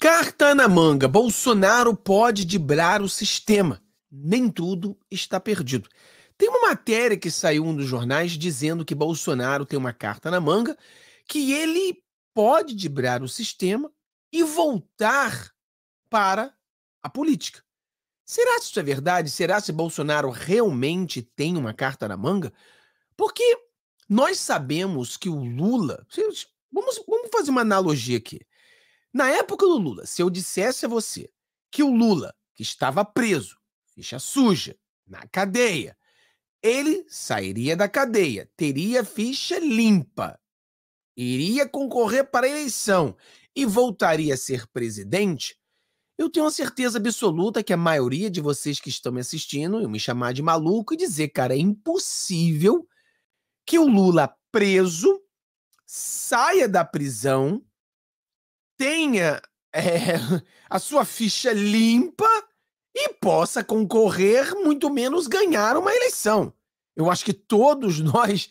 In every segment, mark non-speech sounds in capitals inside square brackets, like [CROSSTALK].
Carta na manga. Bolsonaro pode dibrar o sistema. Nem tudo está perdido. Tem uma matéria que saiu um dos jornais dizendo que Bolsonaro tem uma carta na manga que ele pode dibrar o sistema e voltar para a política. Será que isso é verdade? Será se Bolsonaro realmente tem uma carta na manga? Porque nós sabemos que o Lula. Vamos, vamos fazer uma analogia aqui. Na época do Lula, se eu dissesse a você que o Lula, que estava preso, ficha suja, na cadeia, ele sairia da cadeia, teria ficha limpa, iria concorrer para a eleição e voltaria a ser presidente, eu tenho a certeza absoluta que a maioria de vocês que estão me assistindo iam me chamar de maluco e dizer, cara, é impossível que o Lula preso saia da prisão tenha é, [LAUGHS] a sua ficha limpa e possa concorrer, muito menos ganhar uma eleição. Eu acho que todos [LAUGHS] nós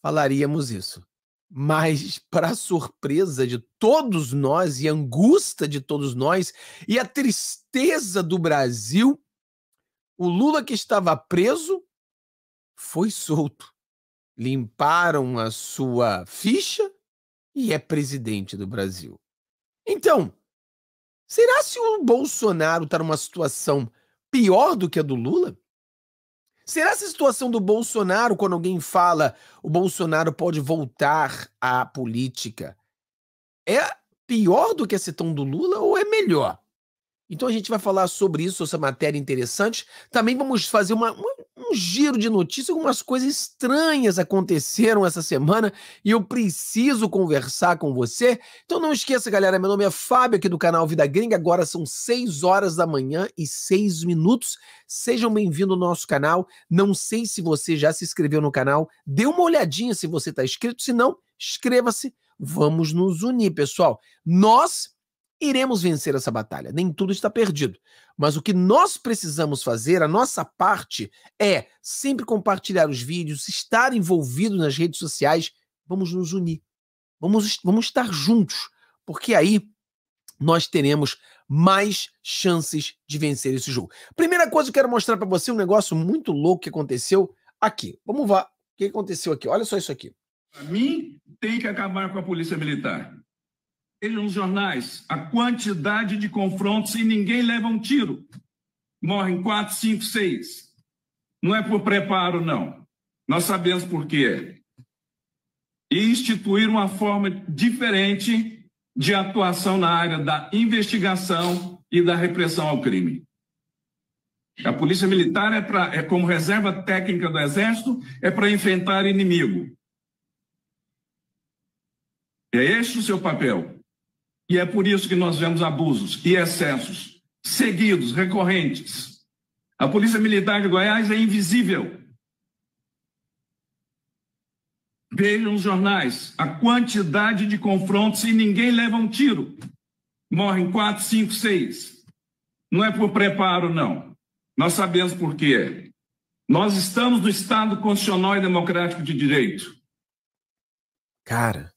falaríamos isso. Mas, para surpresa de todos nós e angústia de todos nós e a tristeza do Brasil, o Lula que estava preso foi solto. Limparam a sua ficha e é presidente do Brasil. Então, será se o Bolsonaro está numa situação pior do que a do Lula? Será se a situação do Bolsonaro, quando alguém fala o Bolsonaro pode voltar à política, é pior do que a situação do Lula ou é melhor? Então a gente vai falar sobre isso, essa matéria interessante. Também vamos fazer uma, uma giro de notícias, algumas coisas estranhas aconteceram essa semana e eu preciso conversar com você. Então não esqueça, galera, meu nome é Fábio aqui do canal Vida Gringa. Agora são 6 horas da manhã e 6 minutos. Sejam bem-vindos ao nosso canal. Não sei se você já se inscreveu no canal. Dê uma olhadinha se você está inscrito, se não, inscreva-se. Vamos nos unir, pessoal. Nós Iremos vencer essa batalha, nem tudo está perdido. Mas o que nós precisamos fazer, a nossa parte, é sempre compartilhar os vídeos, estar envolvido nas redes sociais. Vamos nos unir, vamos, vamos estar juntos, porque aí nós teremos mais chances de vencer esse jogo. Primeira coisa que eu quero mostrar para você um negócio muito louco que aconteceu aqui. Vamos lá. O que aconteceu aqui? Olha só isso aqui. Para mim, tem que acabar com a polícia militar. Veja nos jornais a quantidade de confrontos e ninguém leva um tiro. Morrem quatro, cinco, seis. Não é por preparo, não. Nós sabemos por quê. E instituir uma forma diferente de atuação na área da investigação e da repressão ao crime. A polícia militar é, pra, é como reserva técnica do Exército, é para enfrentar inimigo. É este o seu papel. E é por isso que nós vemos abusos e excessos seguidos, recorrentes. A Polícia Militar de Goiás é invisível. Vejam os jornais, a quantidade de confrontos e ninguém leva um tiro. Morrem quatro, cinco, seis. Não é por preparo, não. Nós sabemos por quê Nós estamos no Estado Constitucional e Democrático de Direito. Cara,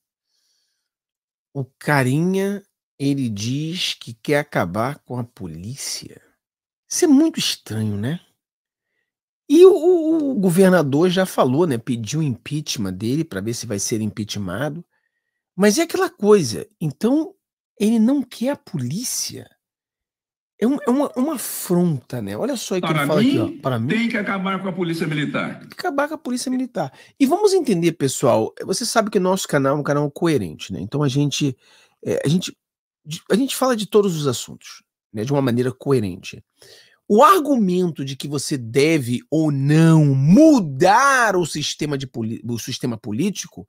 o carinha ele diz que quer acabar com a polícia. Isso é muito estranho, né? E o, o governador já falou, né? Pediu impeachment dele para ver se vai ser impeachmentado. Mas é aquela coisa. Então ele não quer a polícia é, um, é uma, uma afronta, né? Olha só aí que para ele fala mim, aqui, ó. Para mim, tem que acabar com a polícia militar. Tem que acabar com a polícia militar. E vamos entender, pessoal. Você sabe que o nosso canal é um canal coerente, né? Então a gente, é, a gente, a gente fala de todos os assuntos, né? De uma maneira coerente. O argumento de que você deve ou não mudar o sistema, de o sistema político,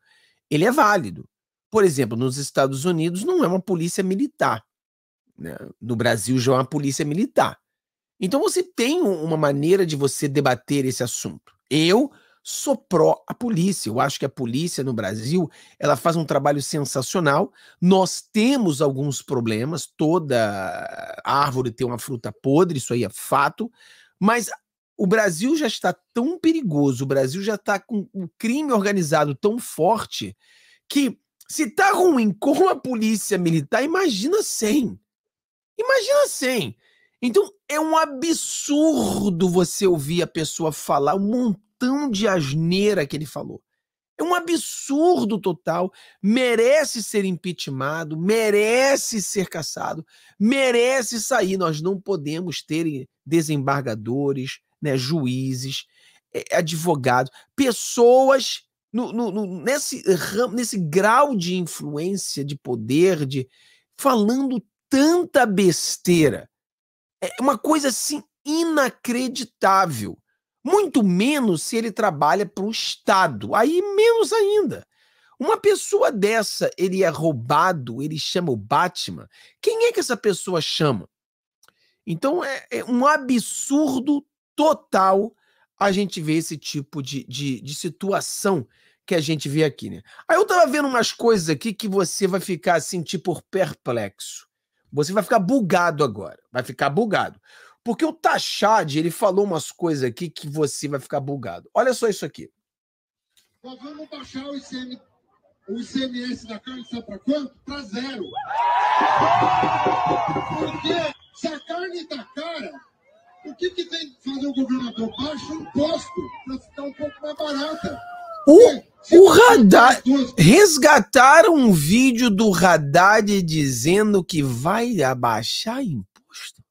ele é válido. Por exemplo, nos Estados Unidos não é uma polícia militar né? No Brasil já é uma polícia militar. Então você tem uma maneira de você debater esse assunto. Eu sou pró a polícia. Eu acho que a polícia no Brasil ela faz um trabalho sensacional. Nós temos alguns problemas. Toda árvore tem uma fruta podre, isso aí é fato. Mas o Brasil já está tão perigoso, o Brasil já está com o um crime organizado tão forte que se tá ruim com a polícia militar, imagina sem. Imagina 100. Assim. Então é um absurdo você ouvir a pessoa falar um montão de asneira que ele falou. É um absurdo total. Merece ser impeachmentado, merece ser caçado, merece sair. Nós não podemos ter eh, desembargadores, né, juízes, eh, advogados, pessoas no, no, no, nesse, nesse grau de influência, de poder, de falando tanta besteira. É uma coisa assim inacreditável. Muito menos se ele trabalha para o Estado. Aí menos ainda. Uma pessoa dessa, ele é roubado, ele chama o Batman. Quem é que essa pessoa chama? Então é, é um absurdo total a gente ver esse tipo de, de, de, situação que a gente vê aqui, né? Aí eu estava vendo umas coisas aqui que você vai ficar assim, tipo, perplexo. Você vai ficar bugado agora. Vai ficar bugado. Porque o Tachad, ele falou umas coisas aqui que você vai ficar bugado. Olha só isso aqui. Nós vamos baixar o, ICM, o ICMS da carne, sabe para quanto? Para zero. Porque se a carne tá cara, o que, que tem que fazer o governador? Baixa o imposto para ficar um pouco mais barata. O o Haddad. Resgataram um vídeo do Haddad dizendo que vai abaixar imposto.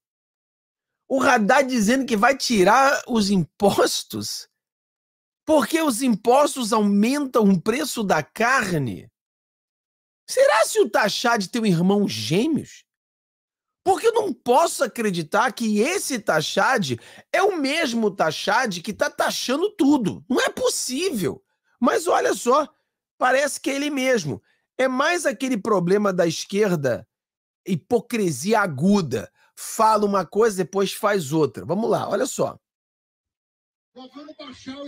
O Haddad dizendo que vai tirar os impostos. Porque os impostos aumentam o preço da carne. Será se o Tachad tem um irmão gêmeos? Porque eu não posso acreditar que esse Tachad é o mesmo Tachad que está taxando tudo. Não é possível. Mas olha só, parece que é ele mesmo. É mais aquele problema da esquerda, hipocrisia aguda. Fala uma coisa, depois faz outra. Vamos lá, olha só. vamos baixar o,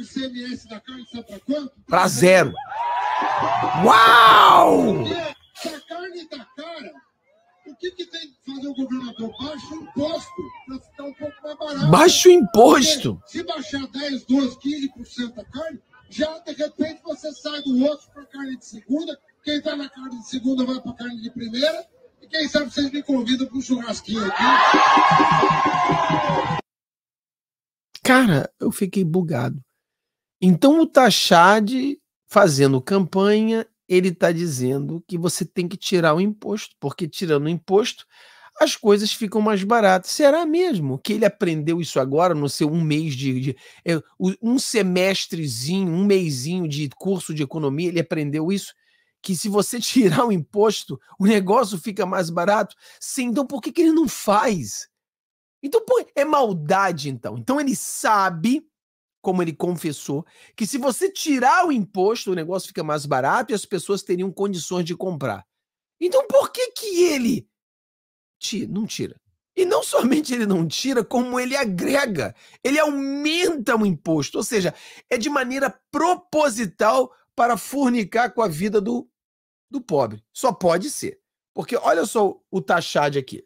ICMS da carne, sabe para quanto? Para zero. Uau! Porque a carne da carne que, que tem que fazer o governador? Baixa o imposto para ficar um pouco mais barato. Baixa o imposto. Porque se baixar 10, 12, 15% a carne, já de repente você sai do osso para carne de segunda. Quem está na carne de segunda vai para carne de primeira. E quem sabe vocês me convidam para um churrasquinho aqui. Cara, eu fiquei bugado. Então o Tachad fazendo campanha ele está dizendo que você tem que tirar o imposto, porque tirando o imposto, as coisas ficam mais baratas. Será mesmo que ele aprendeu isso agora no seu um mês de, de é, um semestrezinho, um mêsinho de curso de economia? Ele aprendeu isso? Que se você [LAUGHS] tirar o imposto, o negócio fica mais barato? Sim, então por que, que ele não faz? Então, pô, é maldade, então. Então ele sabe como ele confessou, que se você tirar o imposto, o negócio fica mais barato e as pessoas teriam condições de comprar. Então por que que ele tira, não tira? E não [LAUGHS] somente ele não tira, como ele agrega, ele aumenta o imposto, ou seja, é de maneira proposital para fornicar com a vida do, do pobre. Só pode ser. Porque olha só o Tachad aqui.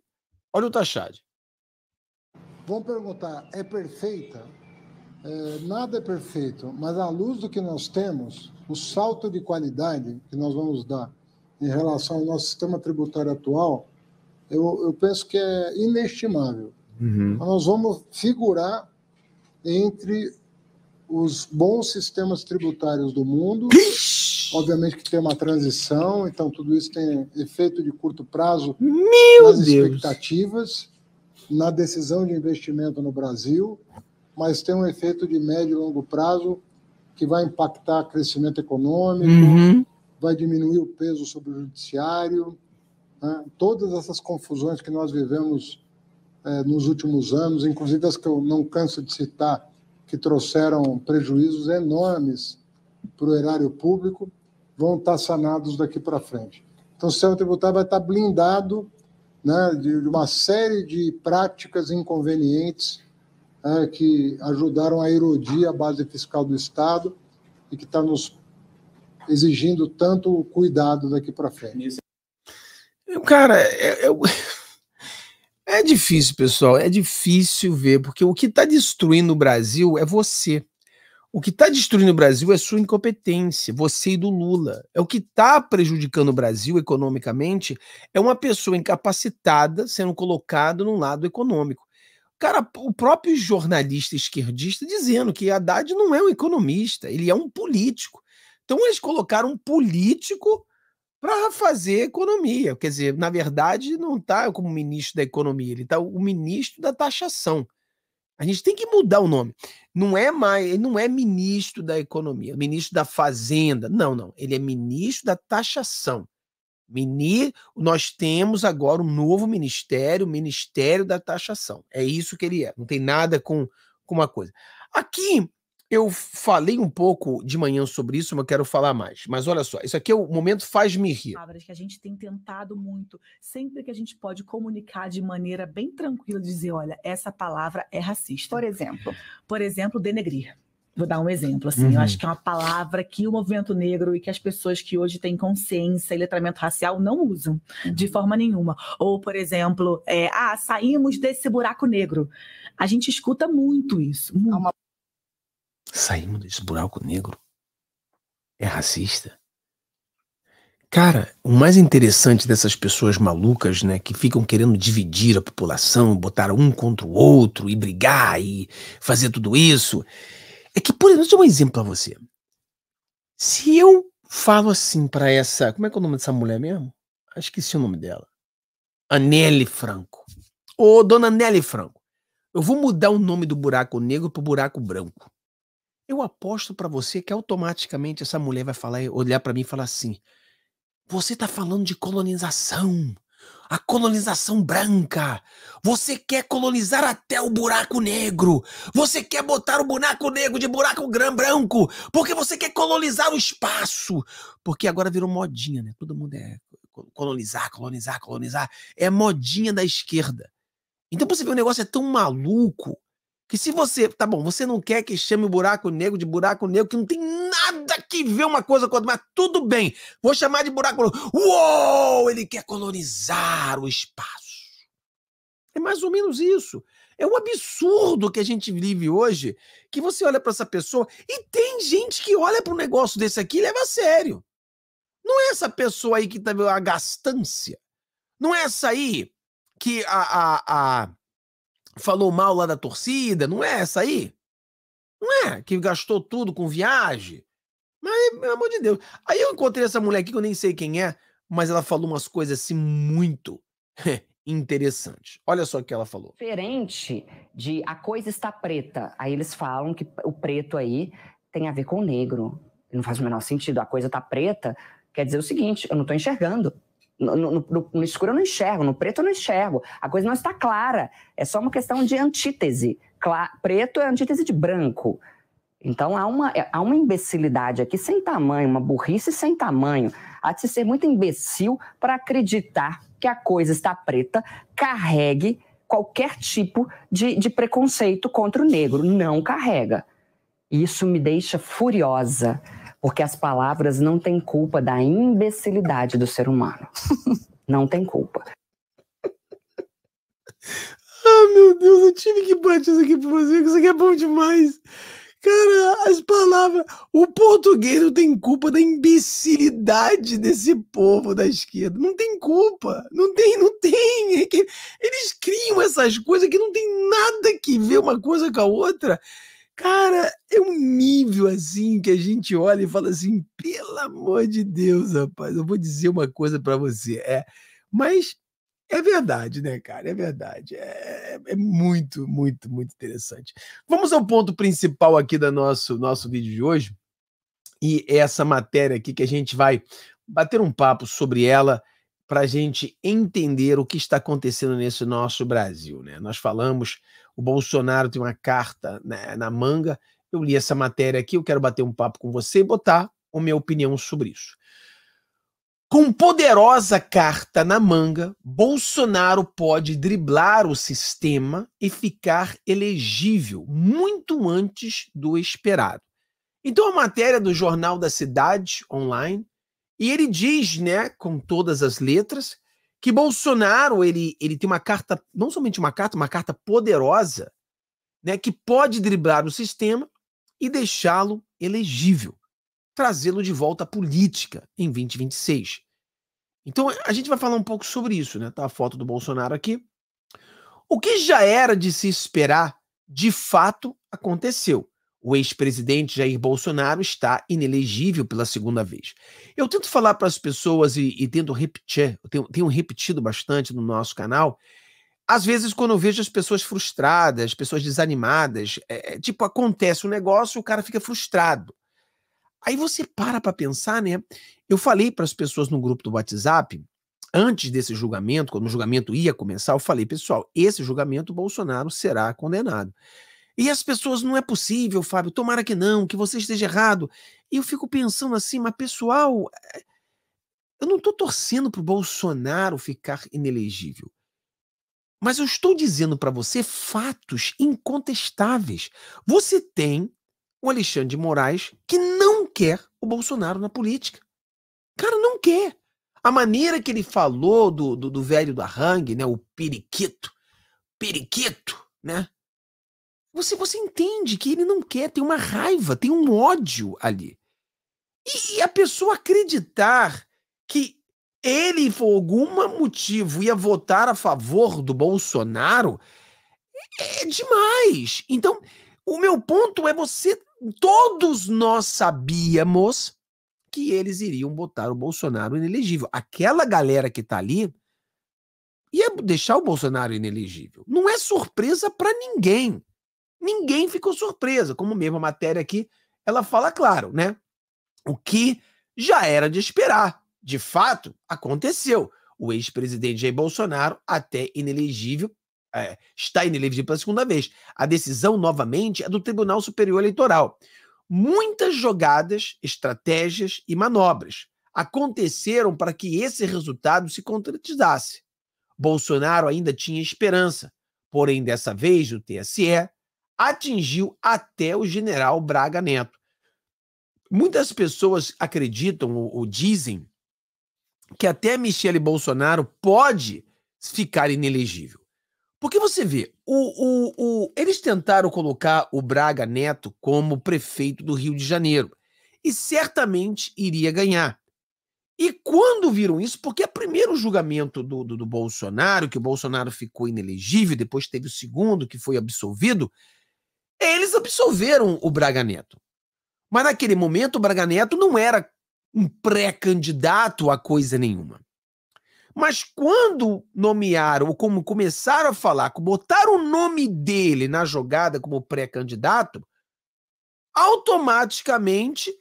Olha o Tachad. Vão perguntar, é perfeita? é, nada é perfeito, mas à luz do que nós temos, o salto de qualidade que nós vamos dar em relação ao nosso sistema tributário atual, eu, eu penso que é inestimável. Uhum. Nós vamos figurar entre os bons sistemas tributários do mundo. Obviamente que tem uma transição, então tudo isso tem efeito de curto prazo Meu nas Deus. expectativas, na decisão de investimento no Brasil, mas tem um efeito de médio e longo prazo que vai impactar crescimento econômico, uhum. vai diminuir o peso sobre o judiciário. Né? Todas essas confusões que nós vivemos eh, nos últimos anos, inclusive as que eu não canso de citar, que trouxeram prejuízos enormes para o erário público, vão estar sanados daqui para frente. Então, o sistema tributário vai estar blindado né, de uma série de práticas inconvenientes é, que ajudaram a erodir a base fiscal do Estado e que está nos exigindo tanto cuidado daqui para frente. Cara, é, é, é difícil, pessoal, é difícil ver, porque o que está destruindo o Brasil é você. O que está destruindo o Brasil é sua incompetência, você e do Lula. É o que está prejudicando o Brasil economicamente é uma pessoa incapacitada sendo colocada num lado econômico. Cara, o próprio jornalista esquerdista dizendo que Haddad não é um economista, ele é um político. Então eles colocaram um político para fazer economia. Quer dizer, na verdade, não está como ministro da economia, ele está o ministro da taxação. A gente tem que mudar o nome. Não é mais, não é ministro da economia, ministro da fazenda. Não, não. Ele é ministro da taxação. Mini, nós temos agora um novo ministério, o Ministério da Taxação. É isso que ele é, não tem nada com, com uma coisa. Aqui eu falei um pouco de manhã sobre isso, mas quero falar mais. Mas olha só, isso aqui é o momento faz-me rir. Palavras que a gente tem tentado muito, sempre que a gente pode comunicar de maneira bem tranquila, dizer, olha, essa palavra é racista. Por exemplo. Por exemplo, denegrir. Vou dar um exemplo, assim, uhum. eu acho uhum. que é uma palavra que o movimento negro e que as pessoas que hoje têm consciência e letramento racial não usam uhum. de forma nenhuma. Ou, por exemplo, é, ah, saímos desse buraco negro. A gente escuta muito isso. Muito. Uma... Saímos desse buraco negro? É racista? Cara, o mais interessante dessas pessoas malucas, né, que ficam querendo dividir a população, botar um contra o outro e brigar e fazer tudo isso, é que, por exemplo, deixa eu dar um exemplo para você. Se eu falo assim para essa. Como é que é o nome dessa mulher mesmo? Acho que esqueci o nome dela. Anele Franco. Ô, dona Anele Franco, eu vou mudar o nome do buraco negro pro buraco branco. Eu aposto para você que automaticamente essa mulher vai falar, olhar para mim e falar assim: você tá falando de colonização a colonização branca. Você quer colonizar até o buraco negro. Você quer botar o buraco negro de buraco gran branco, porque você quer colonizar o espaço. Porque agora virou modinha, né? Todo mundo é colonizar, colonizar, colonizar. É modinha da esquerda. Então você vê o negócio é tão maluco que se você, tá bom, você não quer que chame o buraco negro de buraco negro, que não tem nada que ver uma coisa com outra, mas tudo bem, vou chamar de buraco negro. Uou, ele quer colonizar o espaço. É mais ou menos isso. É um absurdo que a gente vive hoje, que você olha para essa pessoa e tem gente que olha para um negócio desse aqui e leva a sério. Não é essa pessoa aí que tá vendo a gastância. Não é essa aí que a, a, a falou mal lá da torcida, não é essa aí? Não é? Que gastou tudo com viagem. Mas, pelo amor de Deus. Aí eu encontrei essa mulher aqui que eu nem sei quem é, mas ela falou umas coisas assim muito [LAUGHS] interessantes. Olha só o que ela falou. Diferente de a coisa está preta. Aí eles falam que o preto aí tem a ver com o negro. Não faz o menor sentido. A coisa está preta quer dizer o seguinte: eu não estou enxergando. No, no, no, no, escuro eu não enxergo, no preto eu não enxergo. A coisa não está clara. É só uma questão de antítese. Cla preto é antítese de branco. Então há uma, é, há uma imbecilidade aqui sem tamanho, uma burrice sem tamanho. Há de se ser muito imbecil para acreditar que a coisa está preta, carregue qualquer tipo de, de preconceito contra o negro. Não carrega. Isso me deixa furiosa. Porque as palavras não têm culpa da imbecilidade do ser humano. [LAUGHS] não tem culpa. [LAUGHS] Ah, meu Deus, eu tive que bater isso aqui pra você, que isso aqui é bom demais. Cara, as palavras. O português não tem culpa da imbecilidade desse povo da esquerda. Não tem culpa. Não tem, não tem. É eles criam essas coisas que não tem nada que ver uma coisa com a outra. Cara, é um nível assim que a gente olha e fala assim, pelo amor de Deus, rapaz, eu vou dizer uma coisa para você. É, mas é verdade, né, cara? É verdade. É, é, muito, muito, muito interessante. Vamos ao ponto principal aqui do nosso, nosso vídeo de hoje. E é essa matéria aqui que a gente vai bater um papo sobre ela para a gente entender o que está acontecendo nesse nosso Brasil, né? Nós falamos o Bolsonaro tem uma carta né, na manga. Eu li essa matéria aqui, eu quero bater um papo com você e botar a minha opinião sobre isso. Com poderosa carta na manga, Bolsonaro pode driblar o sistema e ficar elegível muito antes do esperado. Então, a matéria do Jornal da Cidade online, e ele diz, né, com todas as letras, que Bolsonaro ele, ele tem uma carta, não somente uma carta, uma carta poderosa, né, que pode driblar o sistema e deixá-lo elegível, trazê-lo de volta à política em 2026. Então a gente vai falar um pouco sobre isso, né? Tá a foto do Bolsonaro aqui. O que já era de se esperar, de fato aconteceu. O ex-presidente Jair Bolsonaro está inelegível pela segunda vez. Eu tento falar para as pessoas e, e, tento repetir, eu tenho, tenho repetido bastante no nosso canal, às vezes, quando eu vejo as pessoas frustradas, pessoas desanimadas, é, é, tipo, acontece um negócio e o cara fica frustrado. Aí você para para pensar, né? Eu falei para as pessoas no grupo do WhatsApp, antes desse julgamento, quando o julgamento ia começar, eu falei, pessoal, esse julgamento Bolsonaro será condenado. E as pessoas, não é possível, Fábio, tomara que não, que você esteja errado. E eu fico pensando assim, mas pessoal, eh, eu não estou torcendo para o Bolsonaro ficar inelegível. Mas eu estou dizendo para você fatos incontestáveis. Você tem o Alexandre de Moraes que não quer o Bolsonaro na política. Cara, não quer. A maneira que ele falou do, do, do velho do arrangue, né, o periquito, periquito, né? Você, você entende que ele não quer, tem uma raiva, tem um ódio ali. E, e a pessoa acreditar que ele, por algum motivo, ia votar a favor do Bolsonaro é, é demais. Então, o meu ponto é você. Todos nós sabíamos que eles iriam botar o Bolsonaro inelegível. Aquela galera que tá ali ia deixar o Bolsonaro inelegível. Não é surpresa para ninguém. Ninguém ficou surpresa, como mesmo a matéria aqui, ela fala claro, né? O que já era de esperar. De fato, aconteceu. O ex-presidente Jair Bolsonaro, até inelegível, é, está inelegível pela segunda vez. A decisão, novamente, é do Tribunal Superior Eleitoral. Muitas jogadas, estratégias e manobras aconteceram para que esse resultado se concretizasse. Bolsonaro ainda tinha esperança, porém, dessa vez, o TSE atingiu até o general Braga Neto. Muitas pessoas acreditam ou, ou dizem que até Michele Bolsonaro pode ficar inelegível. Porque você vê, o, o, o, eles tentaram colocar o Braga Neto como prefeito do Rio de Janeiro e certamente iria ganhar. E quando viram isso, porque o é primeiro julgamento do, do, do Bolsonaro, que o Bolsonaro ficou inelegível, depois teve o segundo, que foi absolvido, eles absolveram o Braga Neto. Mas naquele momento o Braga Neto não era um pré-candidato a coisa nenhuma. Mas quando nomearam, ou como começaram a falar, botaram o nome dele na jogada como pré-candidato, automaticamente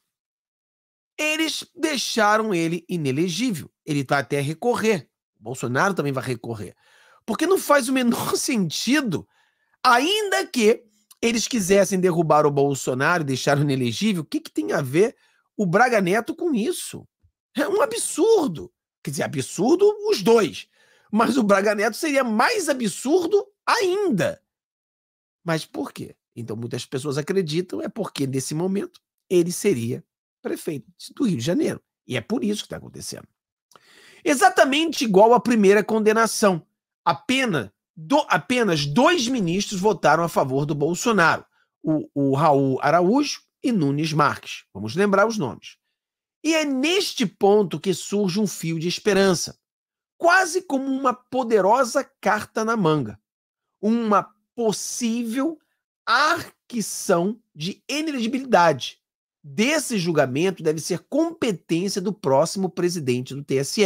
eles deixaram ele inelegível. Ele está até recorrer. Bolsonaro também vai recorrer. Porque não faz o menor [LAUGHS] sentido, ainda que eles quisessem derrubar o Bolsonaro e deixá-lo inelegível, o que, que tem a ver o Braga Neto com isso? É um absurdo. Quer dizer, absurdo os dois. Mas o Braga Neto seria mais absurdo ainda. Mas por quê? Então muitas pessoas acreditam é porque nesse momento ele seria prefeito do Rio de Janeiro. E é por isso que está acontecendo. Exatamente igual à primeira condenação. A pena do, apenas dois ministros votaram a favor do Bolsonaro: o, o Raul Araújo e Nunes Marques. Vamos lembrar os nomes. E é neste ponto que surge um fio de esperança, quase como uma poderosa carta na manga, uma possível arquição de ineligibilidade. Desse julgamento deve ser competência do próximo presidente do TSE.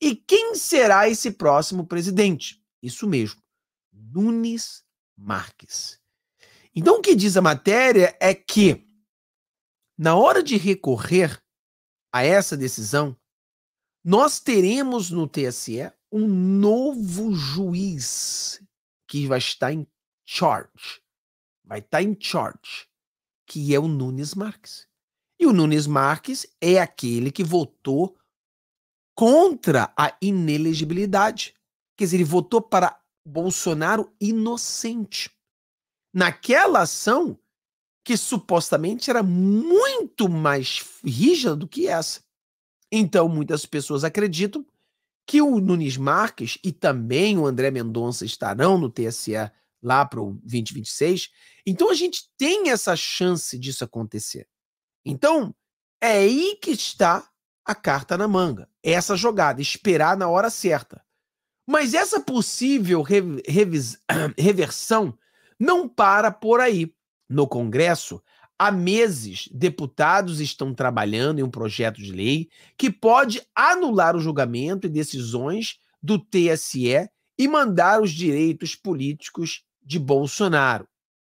E quem será esse próximo presidente? Isso mesmo. Nunes Marques. Então, o que diz a matéria é que, na hora de recorrer a essa decisão, nós teremos no TSE um novo juiz que vai estar em charge. Vai estar em charge, que é o Nunes Marques. E o Nunes Marques é aquele que votou contra a inelegibilidade Quer dizer, ele votou para Bolsonaro inocente. Naquela ação que supostamente era muito mais rígida do que essa. Então, muitas pessoas acreditam que o Nunes Marques e também o André Mendonça estarão no TSE lá para o 2026. Então, a gente tem essa chance disso acontecer. Então, é aí que está a carta na manga. Essa jogada, esperar na hora certa. Mas essa possível [CLEARS THROAT] reversão não para por aí. No Congresso, há meses, deputados estão trabalhando em um projeto de lei que pode anular o julgamento e decisões do TSE e mandar os direitos políticos de Bolsonaro.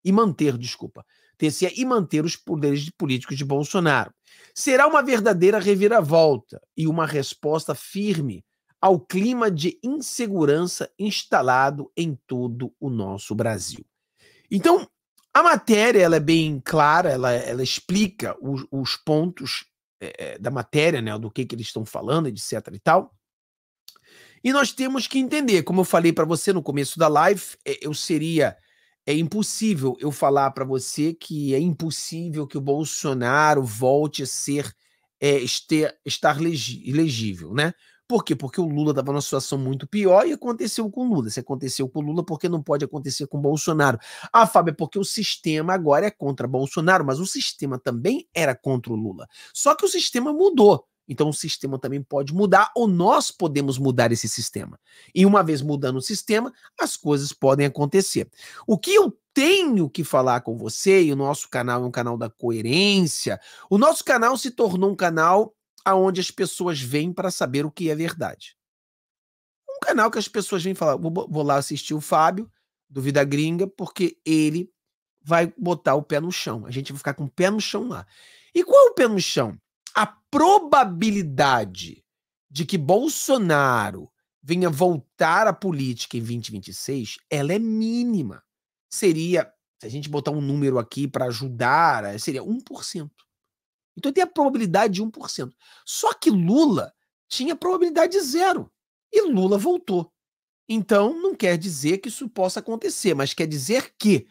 E manter, desculpa, TSE e manter os poderes políticos de Bolsonaro. Será uma verdadeira reviravolta e uma resposta firme ao clima de insegurança instalado em todo o nosso Brasil. Então, a matéria ela é bem clara, ela, ela explica os, os pontos é, é da matéria, né, do que, que eles estão falando, etc. e tal. E nós temos que entender, como eu falei para você no começo da live, é, eu seria é impossível eu falar para você que é impossível que o Bolsonaro volte a ser é, este, estar legível, né? Por quê? Porque o Lula estava numa situação muito pior e aconteceu com Lula. Se aconteceu com Lula, porque não pode acontecer com Bolsonaro? Ah, Fábio, é porque o sistema agora é contra Bolsonaro, mas o sistema também era contra o Lula. Só que o sistema mudou. Então o sistema também pode mudar, ou nós podemos mudar esse sistema. E uma vez mudando o sistema, as coisas podem acontecer. O que eu tenho que falar com você, e o nosso canal é um canal da coerência, o nosso canal se tornou um canal aonde as pessoas vêm para saber o que é verdade. Um canal que as pessoas vêm falar, vou, vou lá assistir o Fábio, do Vida Gringa, porque ele vai botar o pé no chão. A gente vai ficar com o pé no chão lá. E qual é o pé no chão? A probabilidade de que Bolsonaro venha voltar à política em 2026, ela é mínima. Seria, se a gente botar um número aqui para ajudar, seria 1%. Então tem a probabilidade de 1%. Só que Lula tinha probabilidade de zero. E Lula voltou. Então, não quer dizer que isso possa acontecer, mas quer dizer que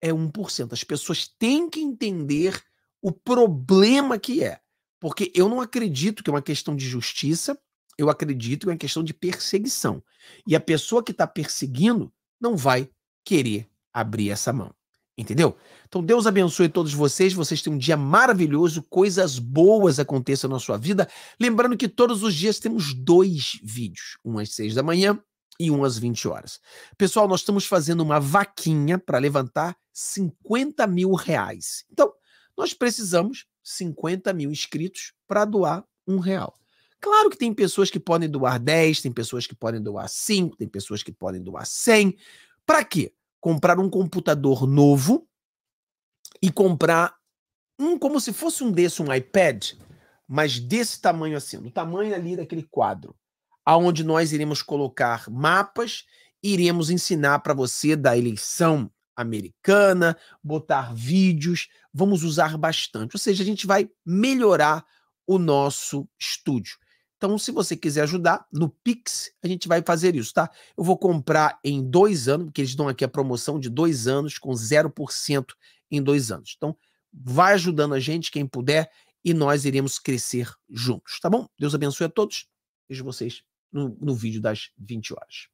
é 1%. As pessoas têm que entender o problema que é. Porque eu não acredito que é uma questão de justiça, eu acredito que é uma questão de perseguição. E a pessoa que está perseguindo não vai querer abrir essa mão. Entendeu? Então Deus abençoe todos vocês, vocês têm um dia maravilhoso, coisas boas aconteçam na sua vida. Lembrando que todos os dias temos dois vídeos, um às seis da manhã e um às 20 horas. Pessoal, nós estamos fazendo uma vaquinha para levantar 50 mil reais. Então, nós precisamos 50 mil inscritos para doar um real. Claro que tem pessoas que podem doar 10, tem pessoas que podem doar 5, tem pessoas que podem doar 100. Para quê? comprar um computador novo e comprar um como se fosse um desse, um iPad, mas desse tamanho assim, do tamanho ali daquele quadro, aonde nós iremos colocar mapas, iremos ensinar para você da eleição americana, botar vídeos, vamos usar bastante. Ou seja, a gente vai melhorar o nosso estúdio. Então, se você quiser ajudar, no Pix a gente vai fazer isso, tá? Eu vou comprar em dois anos, porque eles dão aqui a promoção de dois anos com 0% em dois anos. Então, vai ajudando a gente, quem puder, e nós iremos crescer juntos, tá bom? Deus abençoe a todos. Vejo vocês no, no vídeo das 20 horas.